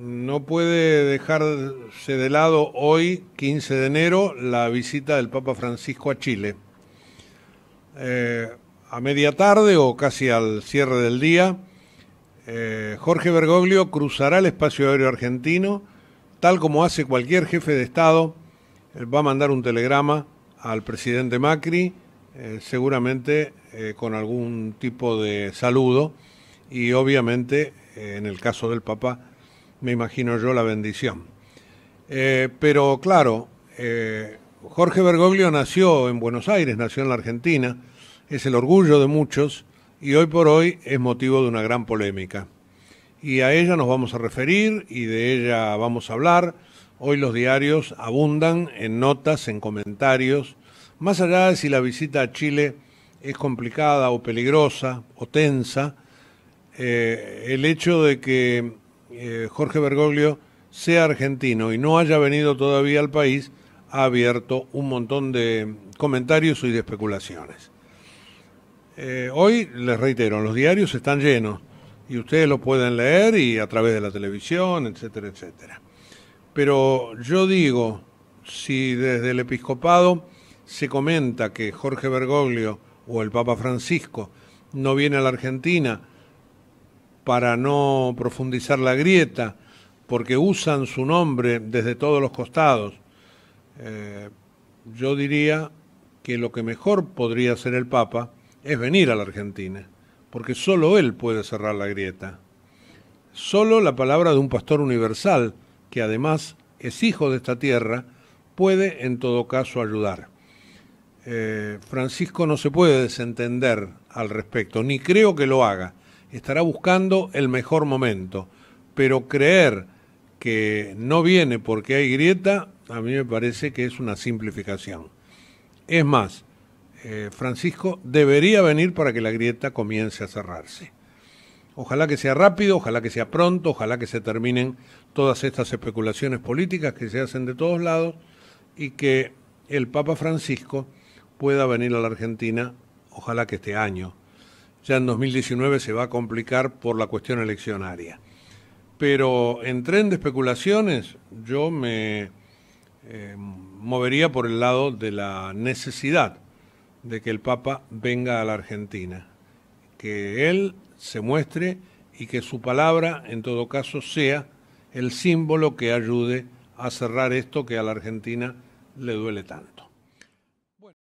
No puede dejarse de lado hoy, 15 de enero, la visita del Papa Francisco a Chile. Eh, a media tarde o casi al cierre del día, eh, Jorge Bergoglio cruzará el espacio aéreo argentino, tal como hace cualquier jefe de Estado. Él eh, va a mandar un telegrama al presidente Macri, seguramente con algún tipo de saludo y obviamente eh, en el caso del papá, me imagino yo la bendición. Eh, pero claro, eh, Jorge Bergoglio nació en Buenos Aires, nació en la Argentina, es el orgullo de muchos y hoy por hoy es motivo de una gran polémica. Y a ella nos vamos a referir y de ella vamos a hablar. Hoy los diarios abundan en notas, en comentarios, más allá de si la visita a Chile es complicada o peligrosa o tensa, eh, el hecho de que eh, Jorge Bergoglio sea argentino y no haya venido todavía al país ha abierto un montón de comentarios y de especulaciones. Eh, hoy, les reitero, los diarios están llenos y ustedes lo pueden leer y a través de la televisión, etcétera, etcétera. Pero yo digo, si desde el episcopado se comenta que Jorge Bergoglio o el Papa Francisco no viene a la Argentina para no profundizar la grieta, porque usan su nombre desde todos los costados. Eh, yo diría que lo que mejor podría hacer el Papa es venir a la Argentina, porque solo él puede cerrar la grieta. Solo la palabra de un pastor universal, que además es hijo de esta tierra, puede en todo caso ayudar. Eh, Francisco no se puede desentender al respecto, ni creo que lo haga estará buscando el mejor momento. Pero creer que no viene porque hay grieta, a mí me parece que es una simplificación. Es más, eh, Francisco debería venir para que la grieta comience a cerrarse. Ojalá que sea rápido, ojalá que sea pronto, ojalá que se terminen todas estas especulaciones políticas que se hacen de todos lados y que el Papa Francisco pueda venir a la Argentina, ojalá que este año, ya en 2019 se va a complicar por la cuestión eleccionaria. Pero en tren de especulaciones yo me eh, movería por el lado de la necesidad de que el Papa venga a la Argentina, que él se muestre y que su palabra, en todo caso, sea el símbolo que ayude a cerrar esto que a la Argentina le duele tanto.